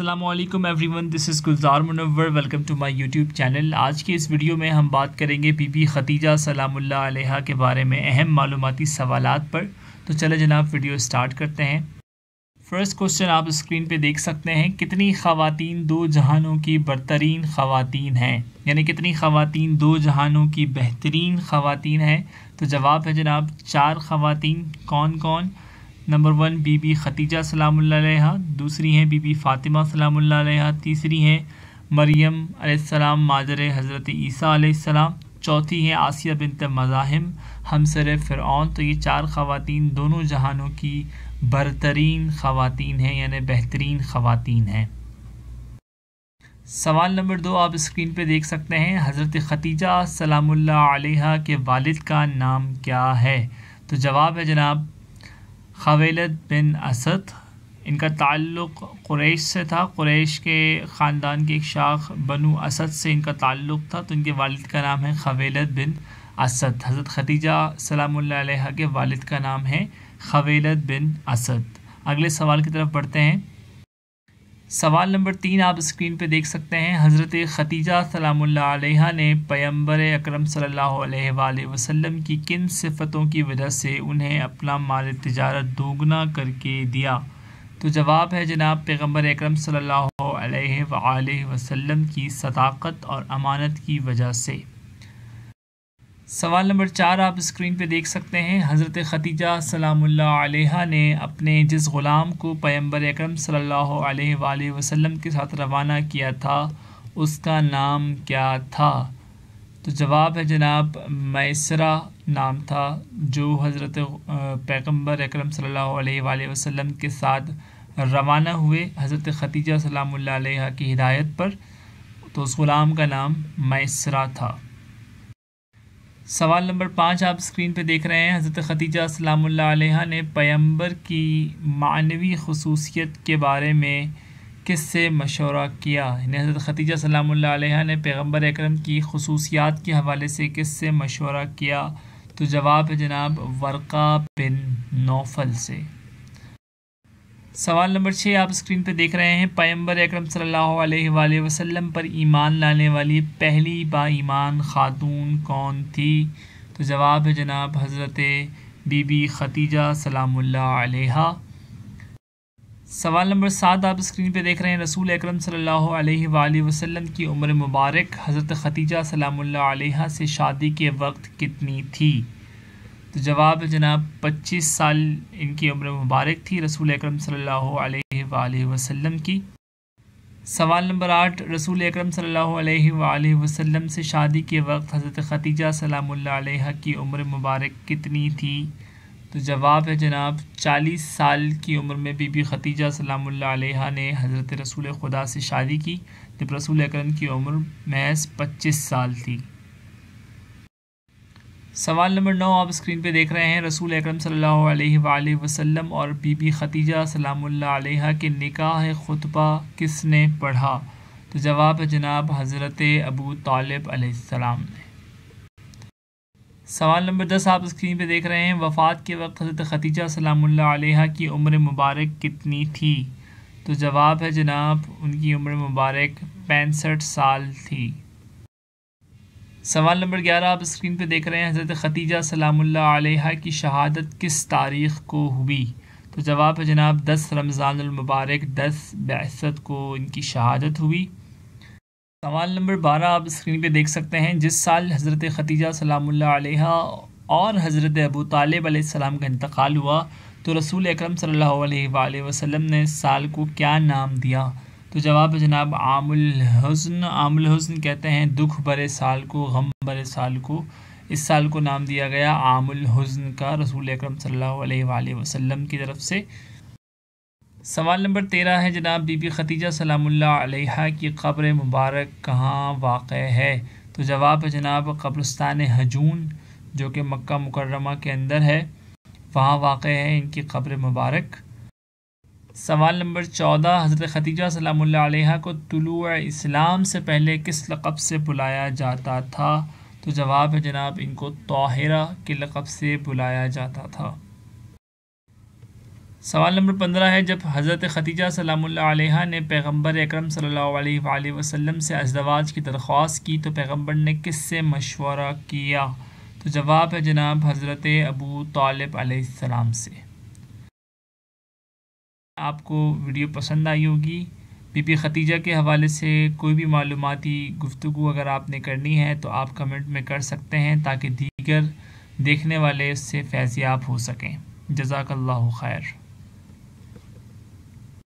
every everyone this is Gulzar Munawar welcome to my YouTube channel आज के इस वीडियो में हम बात करेंगे बीबी बी सलामुल्ला अलैहा के बारे में अहम मालूमती सवाल पर तो चले जनाब वीडियो स्टार्ट करते हैं फ़र्स्ट क्वेश्चन आप स्क्रीन पे देख सकते हैं कितनी खातन दो जहानों की बरतरीन खातन हैं यानी कितनी खातन दो जहानों की बेहतरीन खातन हैं तो जवाब है जनाब चार खातन कौन कौन नंबर वन बीबी खतीजा सलाम दूसरी हैं बीबी फ़ातिमा सलाम तीसरी हैं मरियम अलैहिस्सलाम माजर हज़रत ईसा चौथी हैं आसिया बिनत मज़ाहिम हमसर फ़िरौन तो ये चार ख़वातीन दोनों जहानों की बरतरीन ख़वातीन हैं यानि बेहतरीन ख़वातीन हैं सवाल नंबर दो आप स्क्रीन पे देख सकते हैं हज़रत ख़तीजा सलामुल्लाह अलैहा के वालिद का नाम क्या है तो जवाब है जनाब खवेलत बिन असद इनका ताल्लुक़ क़ुरैश से था क़ुरैश के ख़ानदान की एक शाख बनु असद से इनका ताल्लुक़ था तो इनके वालिद का नाम है खवेलत बिन असद हज़रत खदीजा सलाम के वालिद का नाम है खवेलत बिन असद अगले सवाल की तरफ बढ़ते हैं सवाल नंबर तीन आप स्क्रीन पे देख सकते हैं हज़रत ख़तीजा सलामुल्लाह ने पैम्बर अकरम सल्ला अलैहि वसल्लम की किन सिफतों की वजह से उन्हें अपना माल तजारत दोगुना करके दिया तो जवाब है जनाब पैगम्बर अक्रम सल्ला वसल्लम की सदाकत और अमानत की वजह से सवाल नंबर चार आप स्क्रीन पे देख सकते हैं हज़रत ख़तीजा सलामुल्लाह अलैहा ने अपने जिस ग़ुलाम को पैम्बर अक्रम सल्लल्लाहु अलैहि वसल्लम के साथ रवाना किया था उसका नाम क्या था तो जवाब है जनाब मैसरा नाम था जो हज़रत पैगम्बर अक्रम सल्लल्लाहु अलैहि वसल्लम के साथ रवाना हुए हज़रत ख़तीजा सलामुल्लाह अलैहा की हिदायत पर तो उस ग़ुलाम का नाम मैसरा था सवाल नंबर पाँच आप स्क्रीन पे देख रहे हैं हज़रत ख़तीजा सलामुल्लाह ने पैम्बर की मानवी खसूसियत के बारे में किस से मशवरा किया यानी हज़रत ख़तीजा सलामुल्लाह ने पैगम्बर अकरम की खसूसियात के हवाले से किस से मशवरा किया तो जवाब है जनाब वर्का बिन नौफल से सवाल नंबर छः आप स्क्रीन पर देख रहे हैं पैम्बर अक्रम सल्ला वसम पर ईमान लाने वाली पहली बाईमान ख़ातून कौन थी तो जवाब है जनाब हज़रत बीबी खतीजा सलामुल्ला सवाल नंबर सात आप स्क्रीन पे देख रहे हैं रसूल अक्रम सल्लल्लाहु अलैहि की उम्र मुबारक हज़रत खतीजा सलामुल्ला से शादी के वक्त कितनी थी तो जवाब है जनाब 25 साल इनकी उम्र मुबारक थी रसूल अकरम सल्लल्लाहु अलैहि वसल्लम की सवाल नंबर आठ रसूल अकरम सल्लल्लाहु अलैहि वसल्लम से शादी के वक्त हज़रत खतीजा सलाम की उम्र मुबारक कितनी थी तो जवाब है जनाब 40 साल की उम्र में बीबी खतीजा सलाम ने हज़रत रसूल खुदा से शादी की जब रसूल अकरम की उम्र महज 25 साल थी सवाल नंबर नौ आप स्क्रीन पे देख रहे हैं रसूल अकरम सल्लल्लाहु अलैहि वसल्लम और बीबी खतीजा सलामुल्लाह के निकाह खुतबा किसने पढ़ा तो जवाब है जनाब हज़रत अबू तालिब अलैहिस्सलाम ने सवाल नंबर दस आप स्क्रीन पे देख रहे हैं वफ़ात के वक्त हज़रत खतीजा सलामुल्लाह की उम्र मुबारक कितनी थी तो जवाब है जनाब उनकी उम्र मुबारक पैंसठ साल थी सवाल नंबर ग्यारह आप स्क्रीन पे देख रहे हैं हज़रत खतीजा सलामुल्लाह आलिहा की शहादत किस तारीख़ को हुई तो जवाब है जनाब दस रमज़ानमबारक दस बसत को इनकी शहादत हुई सवाल नंबर बारह आप स्क्रीन पे देख सकते हैं जिस साल हज़रत खतीजा सलामुल्लाह आलिहा और हज़रत अबू तालब का इंतकाल हुआ तो रसूल अक्रम सल वसम ने साल को क्या नाम दिया तो जवाब है जनाब आमुल हसन आमुल हसन कहते हैं दुख भरे साल को गम भरे साल को इस साल को नाम दिया गया आमुल हसन का रसूल अक्रम सल्लल्लाहु वसल्लम की तरफ से सवाल नंबर तेरह है जनाब बीबी खतीजा सलामुल्लाह अलैहा की कब्र मुबारक कहाँ वाक़ है तो जवाब है जनाब कब्रस्तान हजून जो कि मक्का मुकर्रमा के अंदर है वहाँ वाक़ है इनकी कब्र मुबारक सवाल नंबर चौदह हज़रत खतीजा सलाम को तुलु इस्लाम से पहले किस लक़ब से बुलाया जाता था तो जवाब है जनाब इनको तोहरा के लक़ब से बुलाया जाता था सवाल नंबर पंद्रह है जब हज़रत खतीजा सलाम ने पैगम्बर अक्रम वसम से अजवाज की दरख्वास्त की तो पैगम्बर ने किस से मशवरा किया तो जवाब है जनाब हज़रत अबू तालब से आपको वीडियो पसंद आई होगी बीबी खतीजा के हवाले से कोई भी मालूमती गुफ्तु अगर आपने करनी है तो आप कमेंट में कर सकते हैं ताकि दीगर देखने वाले इससे फैज़ियाब हो सकें जजाकल्ला खैर